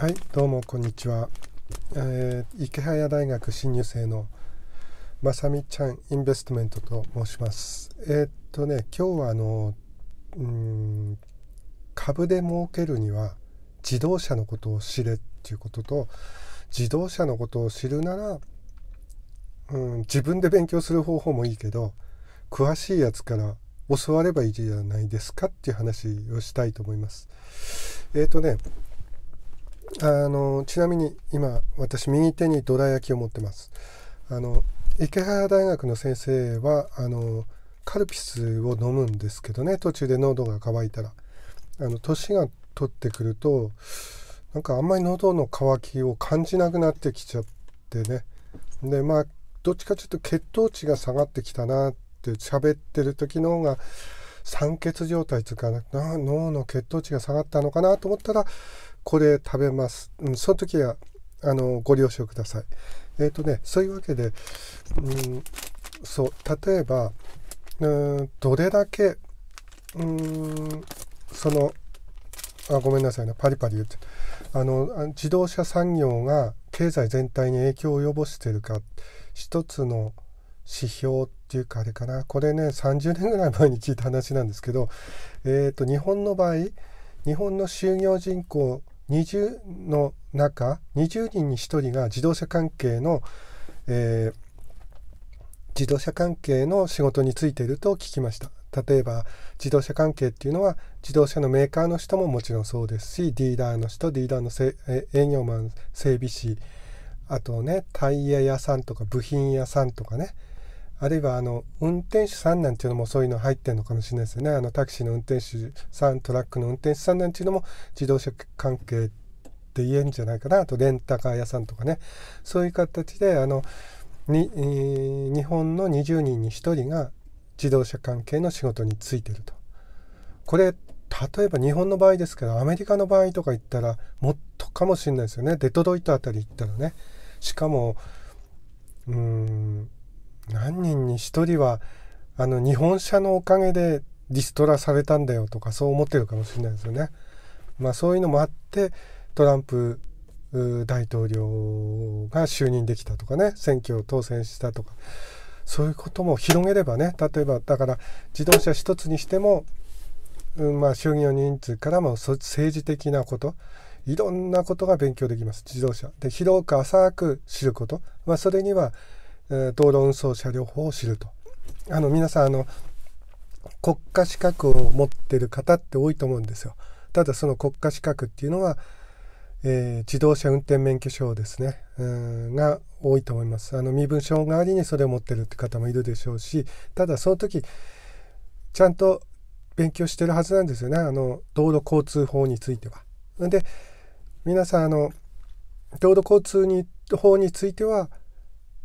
はいどうもこんにちは、えー、池早大学新入生のまさみちゃんインベストメントと申しますえー、っとね今日はあのうん株で儲けるには自動車のことを知れっていうことと自動車のことを知るなら、うん、自分で勉強する方法もいいけど詳しいやつから教わればいいじゃないですかっていう話をしたいと思いますえー、っとねあのちなみに今私右手にどら焼きを持ってますあの池原大学の先生はあのカルピスを飲むんですけどね途中で喉が渇いたらあの年が取ってくるとなんかあんまり喉の渇きを感じなくなってきちゃってねでまあどっちかちょっと血糖値が下がってきたなって喋ってる時の方が酸欠状態とかなか、脳の血糖値が下がったのかなと思ったらこれ食べます、うん、その時はあのご了承くださいえっ、ー、とねそういうわけで、うん、そう例えばうんどれだけうんそのあごめんなさいねパリパリ言ってあの自動車産業が経済全体に影響を及ぼしてるか一つの指標っていうかあれかなこれね30年ぐらい前に聞いた話なんですけど、えーと、日本の場合日本の就業人口20の中20人に1人が自動車関係の、えー、自動車関係の仕事についていると聞きました。例えば自動車関係っていうのは自動車のメーカーの人ももちろんそうですしディーラーの人ディーラーのせ営業マン整備士あとねタイヤ屋さんとか部品屋さんとかねあるいはあの運転手さんなんていうのもそういうの入ってるのかもしれないですよねあのタクシーの運転手さんトラックの運転手さんなんていうのも自動車関係って言えるんじゃないかなあとレンタカー屋さんとかねそういう形であのに、えー、日本の20人に1人が自動車関係の仕事に就いてると。これ例えば日本の場合ですけどアメリカの場合とか言ったらもっとかもしれないですよねデトロイト辺り行ったらね。しかもうん何人に1人はあの日本車のおかげでリストラされたんだよとかそう思ってるかもしれないですよね。まあ、そういうのもあってトランプ大統領が就任できたとかね選挙を当選したとかそういうことも広げればね例えばだから自動車一つにしても、うん、まあ衆議院の人数からも政治的なこといろんなことが勉強できます自動車で広く浅く知ること、まあ、それには道路運送車両法を知ると。あの皆さんあの国家資格を持ってる方って多いと思うんですよ。ただその国家資格っていうのは、えー、自動車運転免許証ですねうんが多いと思います。あの身分証代わりにそれを持ってるって方もいるでしょうしただその時ちゃんと勉強してるはずなんですよねあの道路交通法については。で皆さんあの道路交通に法については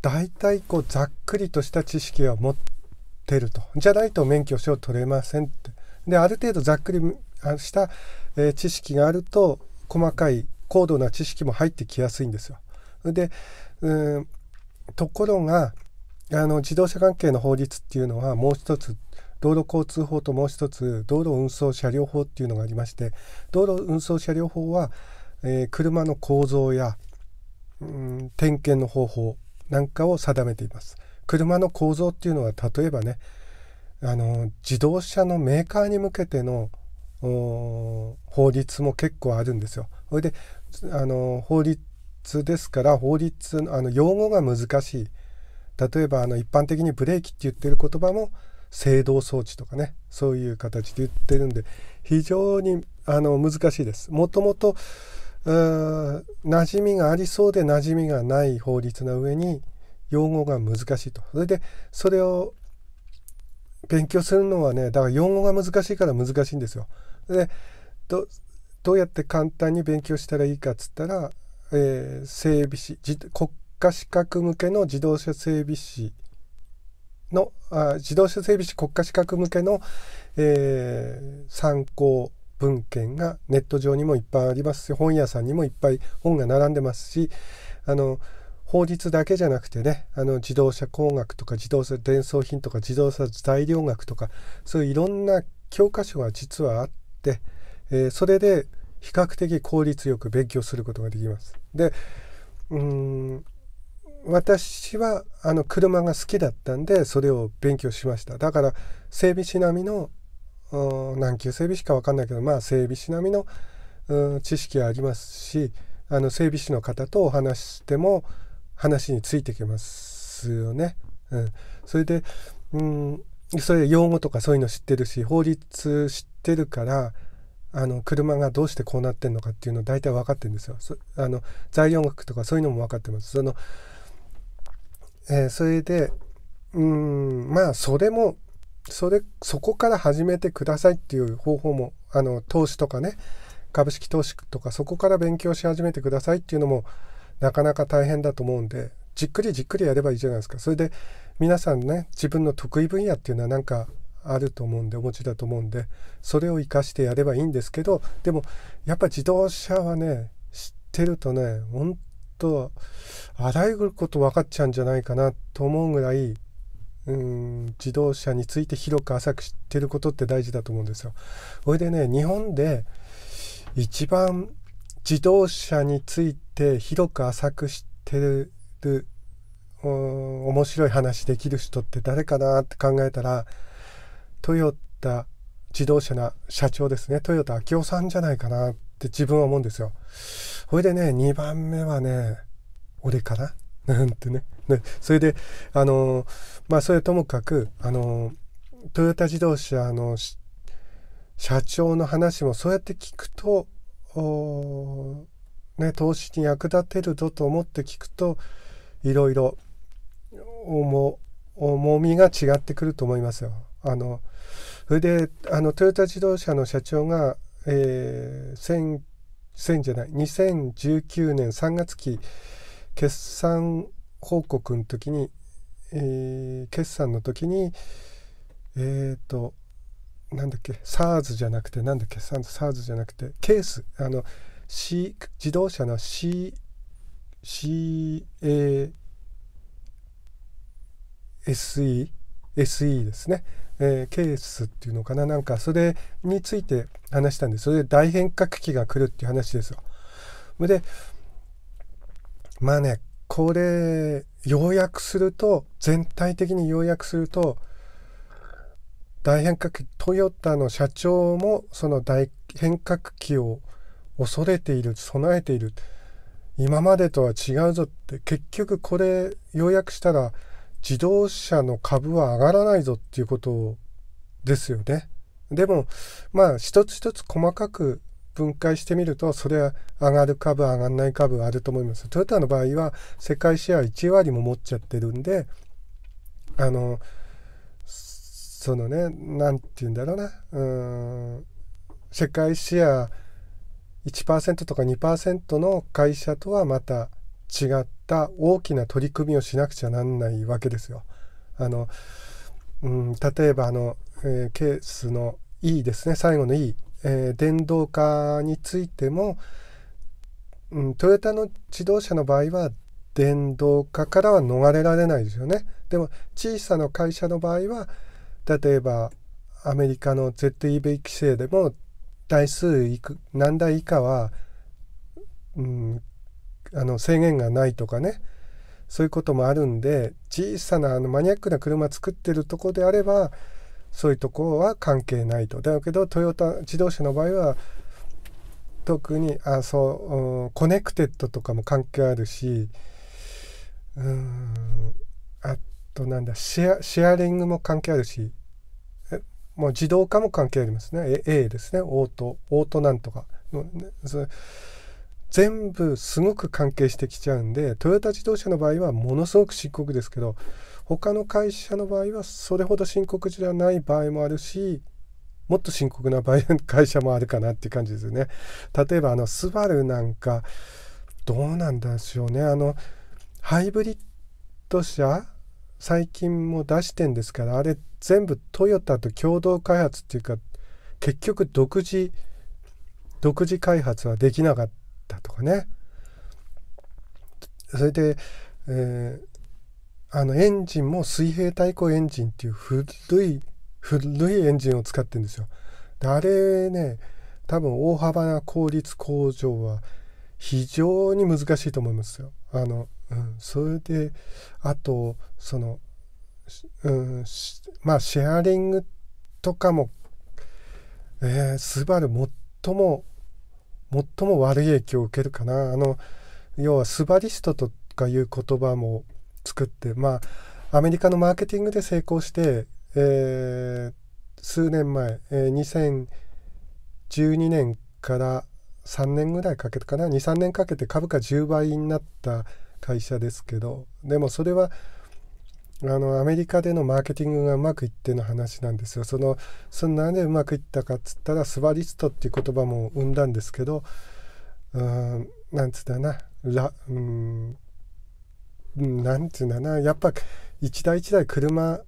大体こうざっくりとした知識は持ってるとじゃないと免許証取れませんってである程度ざっくりした、え知識があると細かい高度な知識も入ってきやすいんですよ。でうんところがあの自動車関係の法律っていうのはもう一つ道路交通法ともう一つ道路運送車両法っていうのがありまして道路運送車両法は、えー、車の構造や、うん、点検の方法なんかを定めています。車の構造っていうのは例えばねあの自動車のメーカーに向けての法律も結構あるんですよ。それであの法律ですから法律あの用語が難しい例えばあの一般的にブレーキって言ってる言葉も制動装置とかねそういう形で言ってるんで非常にあの難しいです。もともと馴染みがありそうで馴染みがない法律の上に用語が難しいとそれでそれを勉強するのはねだから用語が難しいから難しいんですよ。でどどうやって簡単に勉強したらいいかっつったら、えー、整備士国家資格向けの自動車整備士のあ自動車整備士国家資格向けの、えー、参考文献がネット上にもいっぱいありますし本屋さんにもいっぱい本が並んでますしあの法律だけじゃなくてねあの自動車工学とか自動車伝送品とか自動車材料学とかそういういろんな教科書が実はあって、えー、それで比較的効率よく勉強することができます。でうん私はあの車が好きだったんでそれを勉強しました。だから整備士並みの何級整備士か分かんないけど、まあ、整備士並みの知識はありますしあの整備士の方とお話しても話についてきますよね。うん、それで、うん、それ用語とかそういうの知ってるし法律知ってるからあの車がどうしてこうなってんのかっていうの大体分かってるんですよ。あの材料学とかそういうのも分かってます。そのえー、それでうんまあそれもそれそこから始めてくださいっていう方法もあの投資とかね株式投資とかそこから勉強し始めてくださいっていうのもなかなか大変だと思うんでじっくりじっくりやればいいじゃないですかそれで皆さんね自分の得意分野っていうのはなんかあると思うんでお持ちだと思うんでそれを生かしてやればいいんですけどでもやっぱ自動車はね知ってるとね本当あらゆること分かっちゃうんじゃないかなと思うぐらいうん自動車について広く浅く知ってることって大事だと思うんですよ。それでね日本で一番自動車について広く浅く知ってる面白い話できる人って誰かなって考えたらトヨタ自動車の社長ですねトヨタ明夫さんじゃないかなって自分は思うんですよ。それでね2番目はね俺かななんてね。それで、あのまあ、それともかく、あのトヨタ自動車の社長の話もそうやって聞くと、ね、投資に役立てるぞと思って聞くと、いろいろ重、重みが違ってくると思いますよ。あの、それで、あの、トヨタ自動車の社長が、えー、じゃない、2019年3月期、決算報告の時に、えー、決算の時にえっ、ー、となんだっけ SARS じゃなくてなんだっけ SARS じゃなくてケースあの、C、自動車の C a s e SE ですね、えー、ケースっていうのかななんかそれについて話したんですそれで大変革期が来るっていう話ですよ。でまあねこれ要約すると全体的に要約すると大変革期トヨタの社長もその大変革期を恐れている備えている今までとは違うぞって結局これ要約したら自動車の株は上がらないぞっていうことですよね。でもまあ一つ一つ細かく分解してみるとそれは上がる株上がらない株あると思いますトヨタの場合は世界シェア1割も持っちゃってるんであのそのね何て言うんだろうなうん世界シェア1%とか2%の会社とはまた違った大きな取り組みをしなくちゃなんないわけですよ。あのうん、例えばあの、えー、ケースの E ですね最後の E えー、電動化についても、うん、トヨタの自動車の場合は電動化からは逃れられないですよね。でも小さな会社の場合は例えばアメリカの ZEV 規制でも台数いく何台以下は、うん、あの制限がないとかねそういうこともあるんで小さなあのマニアックな車作ってるとこであればそういうところは関係ないと。だけどトヨタ自動車の場合は特にあそう、うん、コネクテッドとかも関係あるしうんあとなんだシェアシェアリングも関係あるしもう自動化も関係ありますね A ですねオートオートなんとか全部すごく関係してきちゃうんでトヨタ自動車の場合はものすごく深刻ですけど他の会社の場合はそれほど深刻じゃない場合もあるしもっと深刻な場合会社もあるかなっていう感じですよね。例えばあのスバルなんかどうなんでしょうねあのハイブリッド車最近も出してんですからあれ全部トヨタと共同開発っていうか結局独自独自開発はできなかったとかねそれで、えーあのエンジンも水平対向エンジンっていう古い古いエンジンを使ってるんですよ。であれね多分大幅な効率向上は非常に難しいと思いますよ。あのうん、それであとその、うん、まあシェアリングとかも、えー、スバル最も最も悪い影響を受けるかなあの要はスバリストとかいう言葉も作ってまあアメリカのマーケティングで成功して、えー、数年前、えー、2012年から3年ぐらいかけてかな23年かけて株価10倍になった会社ですけどでもそれはあのアメリカでのマーケティングがうまくいっての話なんですよ。そのそのなんでうまくいったかっつったらスバリストっていう言葉も生んだんですけどうんなんつったならうんなんてうんだなやっぱ一台一台車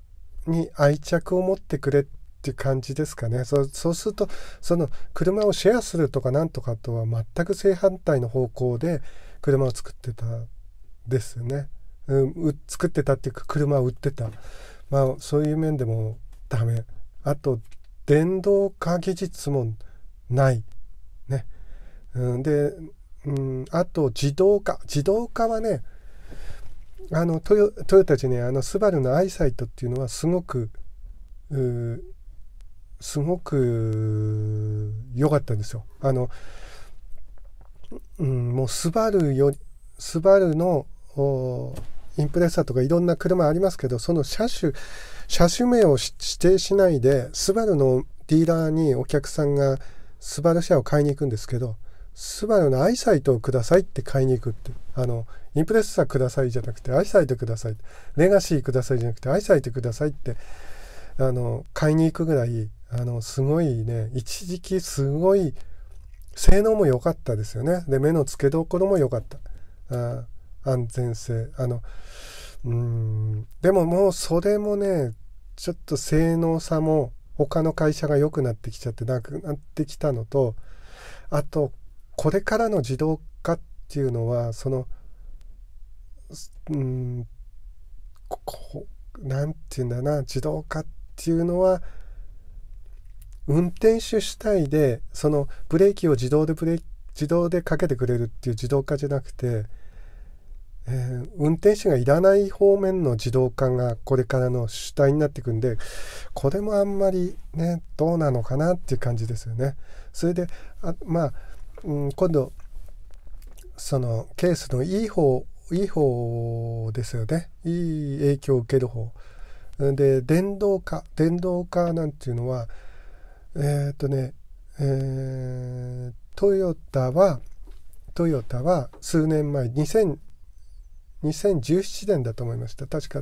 に愛着を持ってくれって感じですかねそうするとその車をシェアするとかなんとかとは全く正反対の方向で車を作ってたですね、うん、作ってたっていうか車を売ってた、まあ、そういう面でもダメあと電動化技術もないね、うん、で、うん、あと自動化自動化はねあのトヨトヨタじゃねあのスバルのアイサイトっていうのはすごくすごく良かったんですよ。あのうん、もうスバルよスバルのインプレッサーとかいろんな車ありますけどその車種車種名を指定しないでスバルのディーラーにお客さんがスバル車を買いに行くんですけどスバルのアイサイトをくださいって買いに行くってあのインプレッサーくださいじゃなくてイサイトくださいレガシーくださいじゃなくて愛されてくださいってあの買いに行くぐらいあのすごいね一時期すごい性能も良かったですよねで目の付けどころも良かったあ安全性あのうんでももうそれもねちょっと性能差も他の会社が良くなってきちゃってなくなってきたのとあとこれからの自動化っていうのはそのうんこなんていうんだな自動化っていうのは運転手主体でそのブレーキを自動でブレーキ自動でかけてくれるっていう自動化じゃなくて、えー、運転手がいらない方面の自動化がこれからの主体になっていくんでこれもあんまりねどうなのかなっていう感じですよね。それであまあ、うん、今度そのケースのいい方いい方ですよねいい影響を受ける方で電動化電動化なんていうのはえっ、ー、とね、えー、トヨタはトヨタは数年前2 0 1 7年だと思いました確か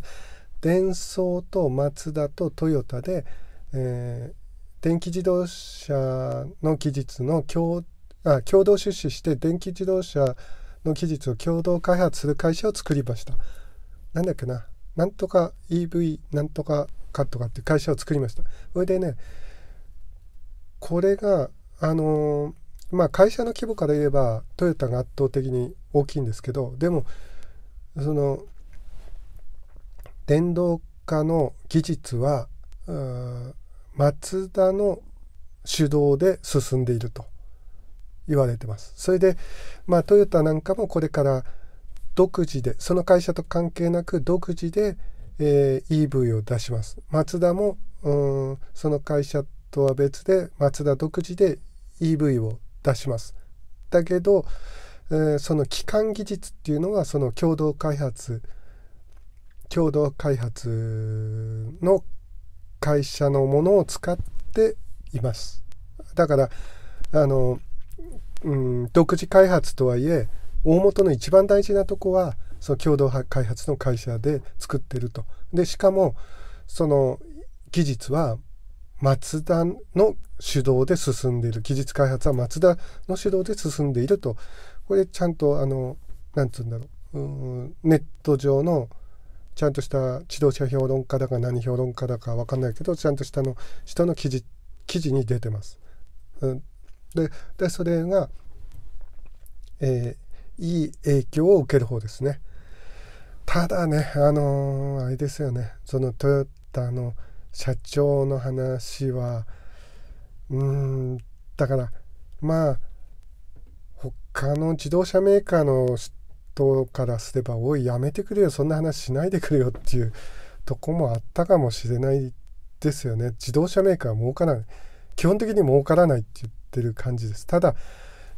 デンソーとマツダとトヨタで、えー、電気自動車の技術の共あ共同出資して電気自動車の技術を共同開発する会社を作りました。なんだっけな、なんとか EV なんとかかとかって会社を作りました。それでね、これが、あのー、まあ、会社の規模から言えばトヨタが圧倒的に大きいんですけど、でも、その、電動化の技術は、マツダの主導で進んでいると。言われてます。それで、まあ、トヨタなんかもこれから独自でその会社と関係なく独自で、えー、EV を出します。マツダもうんその会社とは別でマツダ独自で EV を出します。だけど、えー、その基幹技術っていうのはその共同開発共同開発の会社のものを使っています。だからあのうん独自開発とはいえ大元の一番大事なとこはその共同開発の会社で作ってると。でしかもその技術は松田の主導で進んでいる技術開発は松田の主導で進んでいるとこれちゃんとあの何て言うんだろううんネット上のちゃんとした自動車評論家だか何評論家だか分かんないけどちゃんとしたの人の記事記事に出てます。うんででそれが、えー、いい影響を受ける方ですね。ただねあのー、あれですよねそのトヨタの社長の話はうんだからまあ他の自動車メーカーの人からすれば「おいやめてくれよそんな話しないでくれよ」っていうとこもあったかもしれないですよね自動車メーカーは儲からない基本的に儲からないって言って。ってる感じです。ただ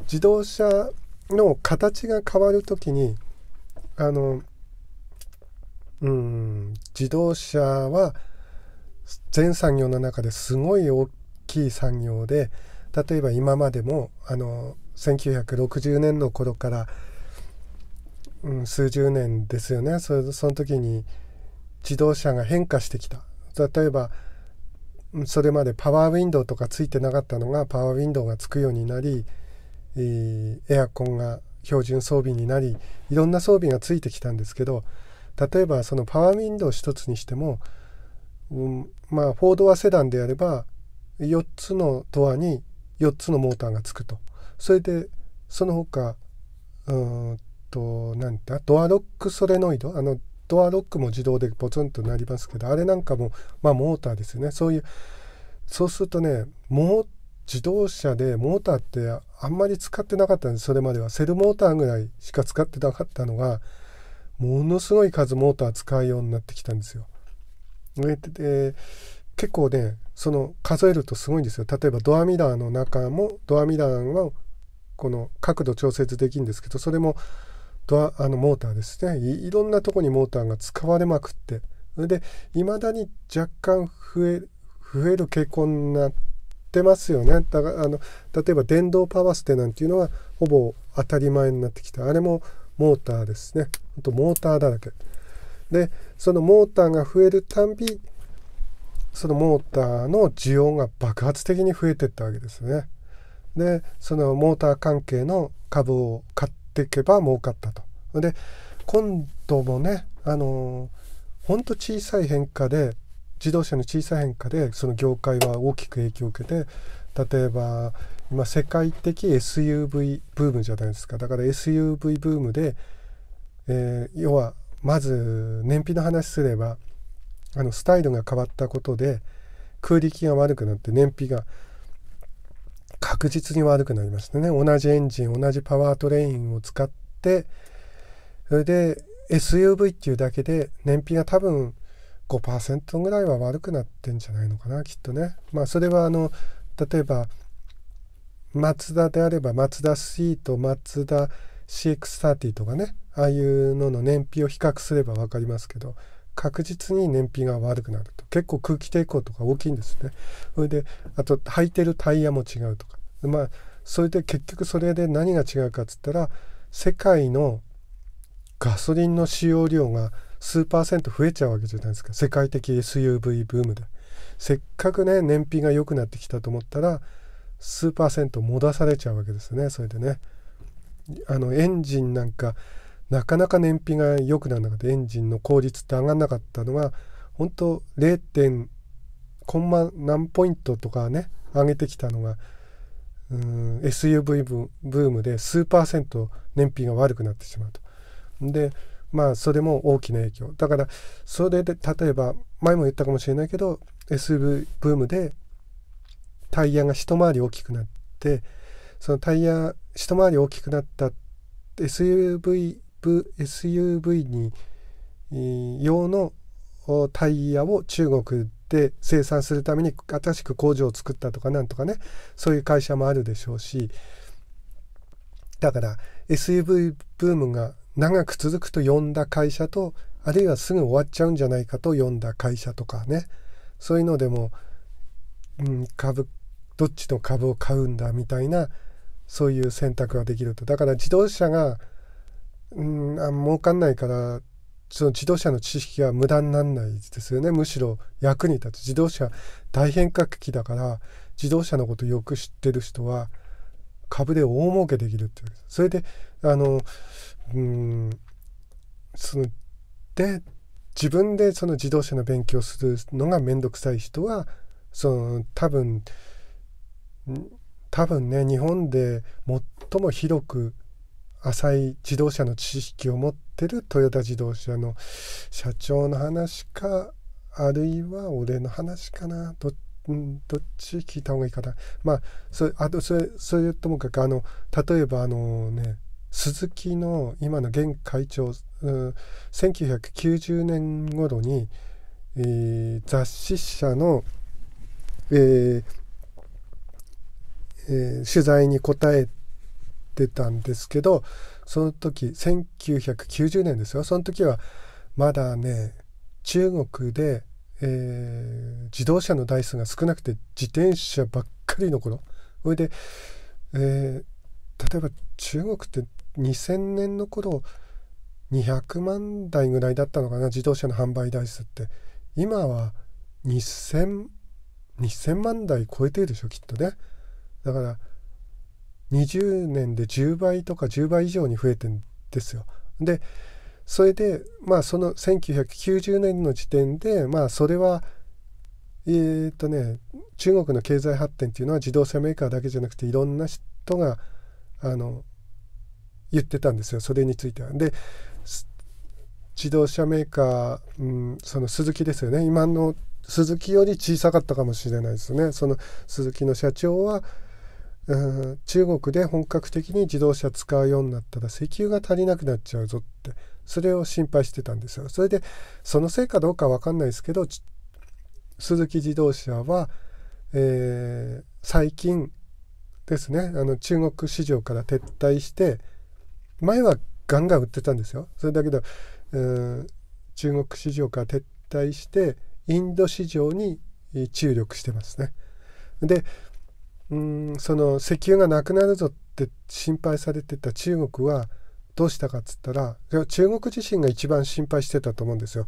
自動車の形が変わる時にあのうん自動車は全産業の中ですごい大きい産業で例えば今までもあの1960年の頃から、うん、数十年ですよねその時に自動車が変化してきた。例えばそれまでパワーウィンドウとかついてなかったのがパワーウィンドウがつくようになり、えー、エアコンが標準装備になりいろんな装備がついてきたんですけど例えばそのパワーウィンドウ1つにしても、うん、まあフォードはセダンであれば4つのドアに4つのモーターがつくとそれでその他うんと何だドアロックソレノイドあのドアロックも自動でポツンとなりますけどあれなんかも、まあ、モーターですよねそういうそうするとねもう自動車でモーターってあんまり使ってなかったんですそれまではセルモーターぐらいしか使ってなかったのがものすごい数モーター使うようになってきたんですよ。で結構ねその数えるとすごいんですよ。例えばドアミラーの中もドアミラーはこの角度調節できるんですけどそれもとあのモーターですねいろんなとこにモーターが使われまくってでいまだに若干増え増える傾向になってますよねだからあの例えば電動パワーステなんていうのはほぼ当たり前になってきたあれもモーターですねほんとモーターだらけでそのモーターが増えるたんびそのモーターの需要が爆発的に増えてったわけですね。でそのモーター関係の株を買っていけば儲かったと。で今度もねあのー、ほんと小さい変化で自動車の小さい変化でその業界は大きく影響を受けて例えば今世界的 SUV ブームじゃないですかだから SUV ブームで、えー、要はまず燃費の話すればあのスタイルが変わったことで空力が悪くなって燃費が確実に悪くなりますね同じエンジン同じパワートレインを使ってそれで SUV っていうだけで燃費が多分5%ぐらいは悪くなってんじゃないのかなきっとねまあそれはあの例えばマツダであればマツダーとマツダ CX30 とかねああいうのの燃費を比較すれば分かりますけど確実に燃費が悪くなると結構空気抵抗とか大きいんですねそれであと履いてるタイヤも違うとかまあそれで結局それで何が違うかっつったら世界のガソリンの使用量が数パーセント増えちゃうわけじゃないですか世界的 SUV ブームでせっかくね燃費が良くなってきたと思ったら数パーセント戻されちゃうわけですねそれでねあのエンジンなんかなかなか燃費が良くならなかったエンジンの効率って上がらなかったのが本当 0. 点コンマ何ポイントとかね上げてきたのがうん SUV ブームで数パーセント燃費が悪くなってしまうと。でまあそれも大きな影響だからそれで例えば前も言ったかもしれないけど SUV ブームでタイヤが一回り大きくなってそのタイヤ一回り大きくなった SUV プ SUV に用のタイヤを中国で生産するために新しく工場を作ったとかなんとかねそういう会社もあるでしょうしだから SUV ブームが長く続くと呼んだ会社とあるいはすぐ終わっちゃうんじゃないかと呼んだ会社とかねそういうのでも、うん、株どっちの株を買うんだみたいなそういう選択ができるとだから自動車がうんあ儲かんないからその自動車の知識が無駄にならないですよねむしろ役に立つ自動車大変革期だから自動車のことよく知ってる人は株で大儲けできるっていうそれであのうんそので自分でその自動車の勉強するのが面倒くさい人はその多分多分ね日本で最も広く浅い自動車の知識を持ってるトヨタ自動車の社長の話かあるいは俺の話かなど,、ん、どっち聞いた方がいいかなまあそれあとそれそれともかくあの例えばあのね鈴木の今の現会長、うん、1990年頃に、えー、雑誌社の、えーえー、取材に答えってたんですけどその時1990年ですよその時はまだね中国で、えー、自動車の台数が少なくて自転車ばっかりの頃それで、えー、例えば中国って2000年の頃200万台ぐらいだったのかな自動車の販売台数って今は2000 2000万台超えてるでしょきっとねだから20年で10倍とか10倍以上に増えてんですよ。でそれでまあその1990年の時点でまあそれはえー、っとね中国の経済発展っていうのは自動車メーカーだけじゃなくていろんな人があの言ってたんですよそれについては。で自動車メーカー、うん、その鈴木ですよね今の鈴木より小さかったかもしれないですよね。その鈴木の社長はうん中国で本格的に自動車使うようになったら石油が足りなくなっちゃうぞってそれを心配してたんですよ。それでそのせいかどうか分かんないですけど鈴木自動車は、えー、最近ですねあの中国市場から撤退して前はガンガン売ってたんですよ。それだけど、中国市場から撤退してインド市場に注力してますね。でうんその石油がなくなるぞって心配されてた中国はどうしたかっつったら中国自身が一番心配してたと思うんですよ。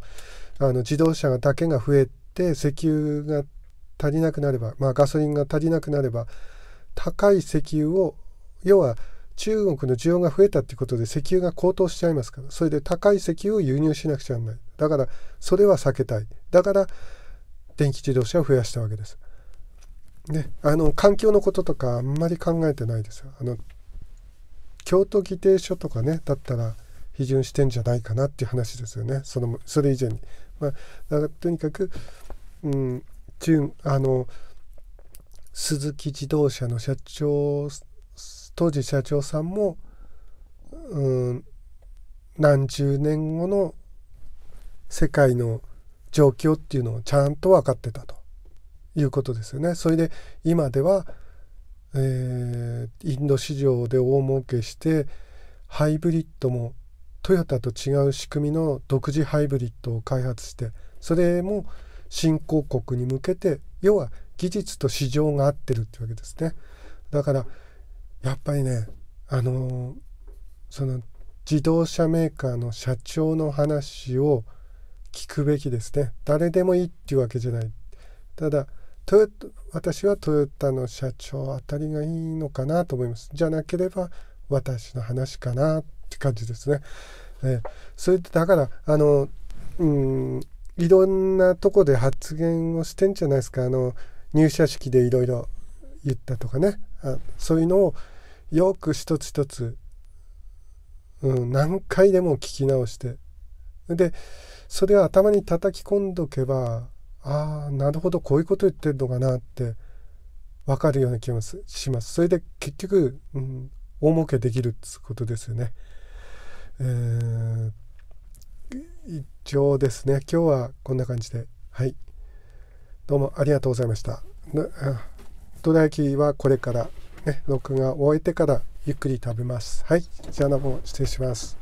あの自動車だけが増えて石油が足りなくなれば、まあ、ガソリンが足りなくなれば高い石油を要は中国の需要が増えたっていうことで石油が高騰しちゃいますからそれで高い石油を輸入しなくちゃならないだからそれは避けたいだから電気自動車を増やしたわけです。ね、あの環境のこととかあんまり考えてないですよ。あの京都議定書とかねだったら批准してんじゃないかなっていう話ですよねそのそれ以前に。まあ、だとにかく、うん、あの鈴木自動車の社長当時社長さんも、うん、何十年後の世界の状況っていうのをちゃんと分かってたと。いうことですよね。それで今では、えー、インド市場で大儲けしてハイブリッドもトヨタと違う仕組みの独自ハイブリッドを開発してそれも新興国に向けて要は技術と市場が合ってるってわけですね。だからやっぱりねあのー、その自動車メーカーの社長の話を聞くべきですね。誰でもいいっていうわけじゃない。ただ私はトヨタの社長あたりがいいのかなと思います。じゃなければ私の話かなって感じですね。えー、それでだからあのうんいろんなとこで発言をしてんじゃないですかあの入社式でいろいろ言ったとかねあそういうのをよく一つ一つ、うん、何回でも聞き直してでそれを頭に叩き込んどけばああなるほどこういうこと言ってるのかなって分かるような気もしますそれで結局、うん、大儲けできるってことですよね。えー、一応ですね今日はこんな感じではいどうもありがとうございました。どら焼きはこれからね録画を終えてからゆっくり食べます。はいじゃあどうも失礼します。